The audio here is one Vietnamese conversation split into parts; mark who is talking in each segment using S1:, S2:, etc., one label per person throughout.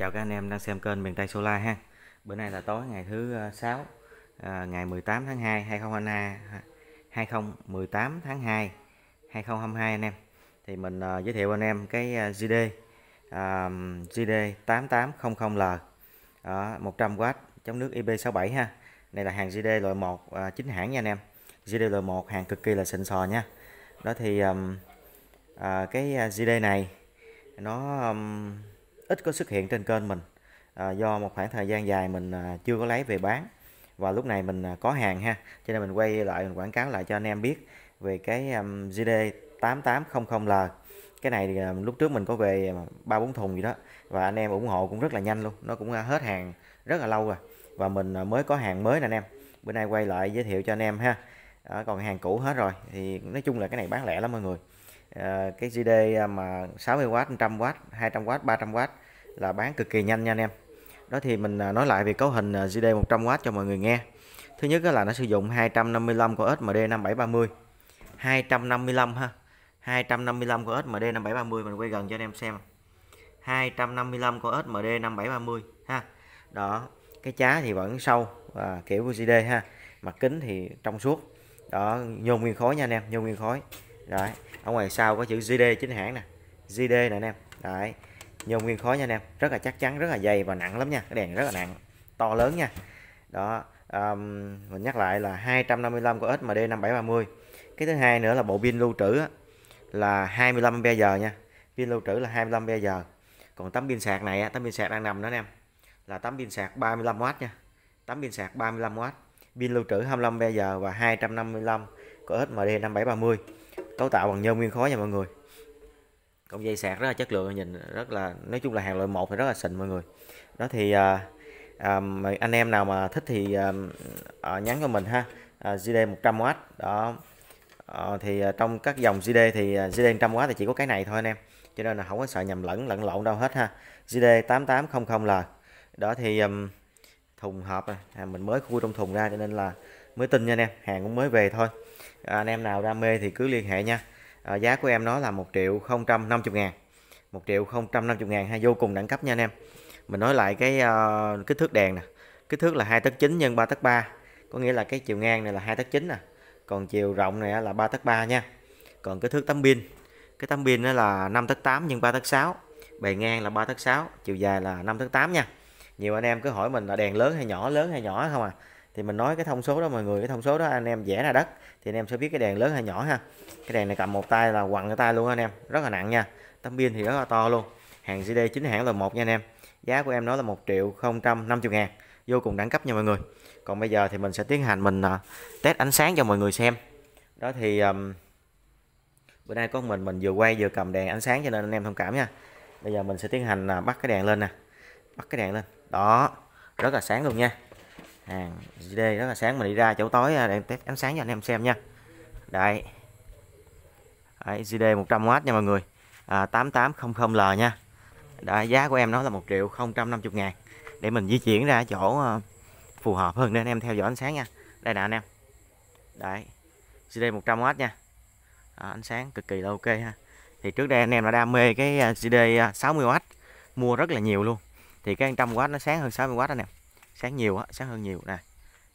S1: chào các anh em đang xem kênh miền Tây Solar ha bữa nay là tối ngày thứ 6 ờ, ờ, ngày 18 tháng 2 2022 2018 tháng 2 2022 anh em thì mình ờ, giới thiệu anh em cái GD uh, GD 8800L uh, 100W chống nước IP67 ha này là hàng GD loại 1 chính hãng nha anh em GD loại 1 hàng cực kỳ là xịn sò nha đó thì cái GD này nó ít có xuất hiện trên kênh mình à, do một khoảng thời gian dài mình à, chưa có lấy về bán và lúc này mình à, có hàng ha cho nên mình quay lại mình quảng cáo lại cho anh em biết về cái um, GD 8800L cái này thì à, lúc trước mình có về ba bốn thùng gì đó và anh em ủng hộ cũng rất là nhanh luôn nó cũng à, hết hàng rất là lâu rồi và mình à, mới có hàng mới nè anh em bữa nay quay lại giới thiệu cho anh em ha à, còn hàng cũ hết rồi thì nói chung là cái này bán lẻ lắm mọi người Ờ, à, cái GD mà 60W 100W 200W 300W là bán cực kỳ nhanh nha anh em đó thì mình à, nói lại về cấu hình à, GD 100W cho mọi người nghe thứ nhất là nó sử dụng 255 con SMD 5730 255 ha 255 con SMD 5730 mình quay gần cho anh em xem 255 con SMD 5730 ha đó cái chá thì vẫn sâu à, kiểu của GD ha mặt kính thì trong suốt đó nhôm nguyên khối nha anh em nhôm nguyên khối rồi ở ngoài sau có chữ GD chính hãng nè GD nè anh em đấy nhôm nguyên khối nha anh em rất là chắc chắn rất là dày và nặng lắm nha cái đèn rất là nặng to lớn nha đó um, mình nhắc lại là 255 của SMD 5730 cái thứ hai nữa là bộ pin lưu trữ là 25 Ah nha pin lưu trữ là 25 Ah còn tấm pin sạc này tấm pin sạc đang nằm đó anh em là tấm pin sạc 35W nha tấm pin sạc 35W pin lưu trữ 25 Ah và 255 của SMD 5730 cấu tạo bằng nhôm nguyên khối nha mọi người cọng dây sạc rất là chất lượng nhìn rất là nói chung là hàng loại một thì rất là xịn mọi người đó thì à, à, anh em nào mà thích thì à, à, nhắn cho mình ha à, GD 100W đó à, thì à, trong các dòng GD thì à, GD 100W thì chỉ có cái này thôi anh em cho nên là không có sợ nhầm lẫn lẫn lộn đâu hết ha GD 8800 là, đó thì um, thùng hộp à. à, mình mới khui trong thùng ra cho nên là mới tin nha anh em hàng cũng mới về thôi à, anh em nào đam mê thì cứ liên hệ nha à, giá của em nó là 1 triệu 050 ngàn 1 triệu 050 ngàn hay vô cùng đẳng cấp nha anh em mình nói lại cái uh, kích thước đèn nè kích thước là 2 tấc 9 nhân 3 tấc 3 có nghĩa là cái chiều ngang này là 2 tấc 9 nè còn chiều rộng này là 3 tấc 3 nha còn kích thước tấm pin cái tấm pin nó là 5 tấc 8 nhân 3 tấc 6 bề ngang là 3 tấc 6 chiều dài là 5 tấc 8 nha nhiều anh em cứ hỏi mình là đèn lớn hay nhỏ lớn hay nhỏ không à thì mình nói cái thông số đó mọi người cái thông số đó anh em vẽ ra đất thì anh em sẽ biết cái đèn lớn hay nhỏ ha cái đèn này cầm một tay là quặn cái tay luôn anh em rất là nặng nha tấm pin thì rất là to luôn hàng CD chính hãng là một nha anh em giá của em nó là 1 triệu 050 ngàn vô cùng đẳng cấp nha mọi người còn bây giờ thì mình sẽ tiến hành mình à, test ánh sáng cho mọi người xem đó thì um, bữa nay có mình mình vừa quay vừa cầm đèn ánh sáng cho nên anh em thông cảm nha bây giờ mình sẽ tiến hành à, bắt cái đèn lên nè bắt cái đèn lên đó rất là sáng luôn nha hàng GD rất là sáng mình đi ra chỗ tối à, để test ánh sáng cho anh em xem nha đây Đấy, GD 100W nha mọi người à, 8800L nha Đấy, giá của em nó là 1 triệu 050 ngàn để mình di chuyển ra chỗ à, phù hợp hơn nên em theo dõi ánh sáng nha đây nè anh em đấy CD 100W nha à, ánh sáng cực kỳ là ok ha thì trước đây anh em đã đam mê cái CD à, 60W mua rất là nhiều luôn thì cái 100W nó sáng hơn 60W anh em sáng nhiều á sáng hơn nhiều nè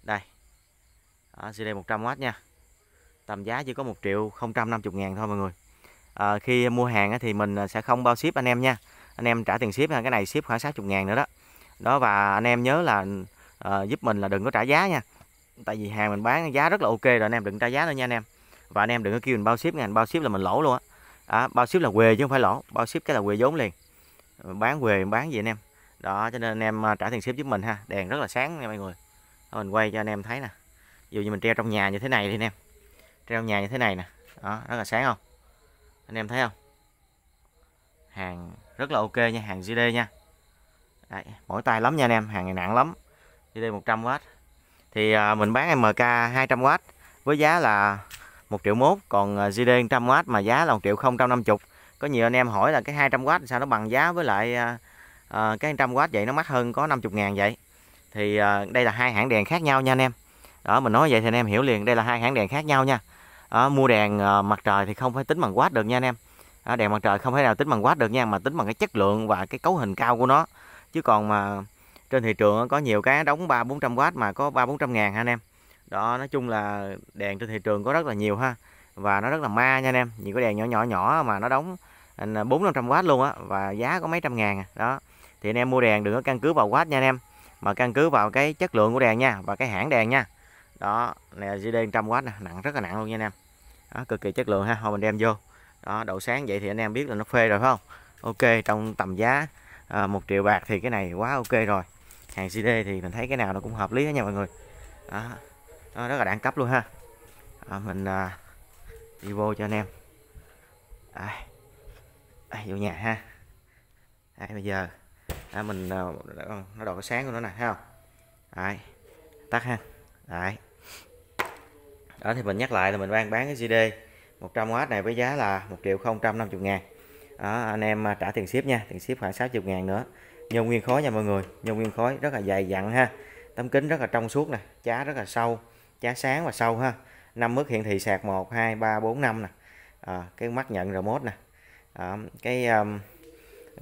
S1: đây đó, CD 100W nha tầm giá chỉ có 1 triệu 050 ngàn thôi mọi người à, khi mua hàng thì mình à, sẽ không bao ship anh em nha anh em trả tiền ship nha cái này ship khoảng 60 ngàn nữa đó đó và anh em nhớ là à, giúp mình là đừng có trả giá nha tại vì hàng mình bán giá rất là ok rồi anh em đừng trả giá nữa nha anh em và anh em đừng có kêu mình bao ship nha bao ship là mình lỗ luôn á à, bao ship là quề chứ không phải lỗ bao ship cái là quề vốn liền ờ, bán quề bán gì anh em đó cho nên anh em à, trả tiền ship giúp mình ha đèn rất là sáng nha mọi người đó, mình quay cho anh em thấy nè dù như mình treo trong nhà như thế này thì anh em treo trong nhà như thế này nè đó rất là sáng không anh em thấy không hàng rất là ok nha hàng GD nha Đấy, mỗi tay lắm nha anh em hàng này nặng lắm GD 100W thì à, mình bán MK 200W với giá là 1 triệu mốt còn à, GD 100W mà giá là 1 triệu 050 có nhiều anh em hỏi là cái 200W sao nó bằng giá với lại à, à, cái 100W vậy nó mắc hơn có 50 ngàn vậy thì à, đây là hai hãng đèn khác nhau nha anh em đó mình nói vậy thì anh em hiểu liền đây là hai hãng đèn khác nhau nha à, mua đèn à, mặt trời thì không phải tính bằng watt được nha anh em à, đèn mặt trời không thể nào tính bằng watt được nha mà tính bằng cái chất lượng và cái cấu hình cao của nó chứ còn mà trên thị trường có nhiều cái đóng ba bốn trăm w mà có ba bốn trăm ngàn ha anh em đó nói chung là đèn trên thị trường có rất là nhiều ha và nó rất là ma nha anh em những cái đèn nhỏ nhỏ nhỏ mà nó đóng bốn năm trăm w luôn á và giá có mấy trăm ngàn à. đó thì anh em mua đèn đừng có căn cứ vào watt nha anh em mà căn cứ vào cái chất lượng của đèn nha và cái hãng đèn nha đó này GD 100W nè nặng rất là nặng luôn nha anh em đó, cực kỳ chất lượng ha thôi mình đem vô đó độ sáng vậy thì anh em biết là nó phê rồi phải không ok trong tầm giá à, 1 triệu bạc thì cái này quá ok rồi hàng CD thì mình thấy cái nào nó cũng hợp lý hết nha mọi người đó, đó rất là đẳng cấp luôn ha à, mình à, đi vô cho anh em à, à, vô nhà ha à, bây giờ à, mình ờ, nó cái sáng của nó này thấy không đấy tắt ha đấy đó thì mình nhắc lại là mình đang bán cái CD 100W này với giá là 1 triệu 050 ngàn đó, anh em ờ, trả tiền ship nha tiền ship khoảng 60 ngàn nữa nhôm nguyên khối nha mọi người nhôm nguyên khối rất là dày dặn ha tấm kính rất là trong suốt nè chá rất là sâu chá sáng và sâu ha năm mức hiện thị sạc 1 2 3 4 5 nè à, cái mắt nhận remote nè à, cái um,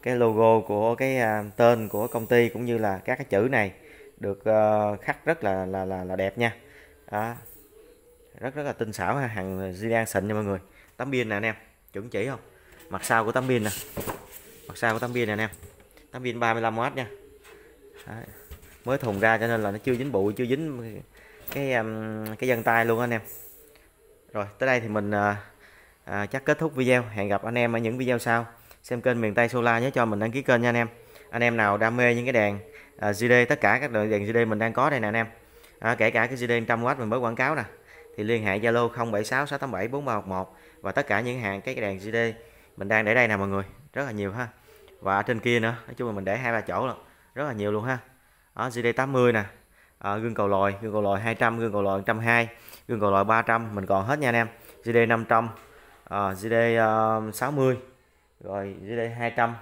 S1: cái logo của cái à, tên của công ty cũng như là các cái chữ này được ờ, khắc rất là là là, là đẹp nha đó. rất rất là tinh xảo ha hàng Zidane xịn nha mọi người tấm pin nè anh em chuẩn chỉ không mặt sau của tấm pin nè mặt sau của tấm pin nè anh em tấm pin 35W nha Đấy. mới thùng ra cho nên là nó chưa dính bụi chưa dính cái cái dân tay luôn anh em rồi tới đây thì mình ờ, à, chắc kết thúc video hẹn gặp anh em ở những video sau xem kênh miền Tây Solar nhớ cho mình đăng ký kênh nha anh em anh em nào đam mê những cái đèn à, GD tất cả các loại đèn GD mình đang có đây nè anh em à, kể cả cái GD 100W mình mới quảng cáo nè thì liên hệ Zalo 076 687 4311 và tất cả những hàng cái đèn GD mình đang để đây nè mọi người rất là nhiều ha và ở trên kia nữa nói chung là mình để hai ba chỗ rồi rất là nhiều luôn ha ở GD 80 nè à, gương cầu lòi gương cầu lòi 200 gương cầu lòi 120 gương cầu lòi 300 mình còn hết nha anh em GD 500 à, GD uh, 60 rồi dưới đây 200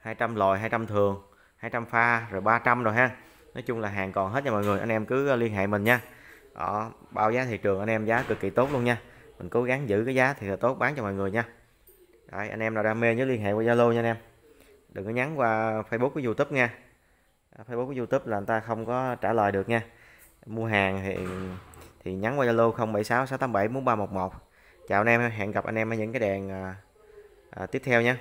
S1: 200 lòi 200 thường 200 pha rồi 300 rồi ha Nói chung là hàng còn hết nha mọi người anh em cứ ờ, liên hệ mình nha đó, bao giá thị trường anh em giá cực kỳ tốt luôn nha mình cố gắng giữ cái giá thì là tốt bán cho mọi người nha Đấy, anh em nào đam mê nhớ liên hệ qua Zalo nha anh em đừng có nhắn qua Facebook của YouTube nha Facebook của YouTube là người ta không có trả lời được nha mua hàng thì thì nhắn qua Zalo 0766874311 chào anh em hẹn gặp anh em ở những cái đèn ờ, À, tiếp theo nhé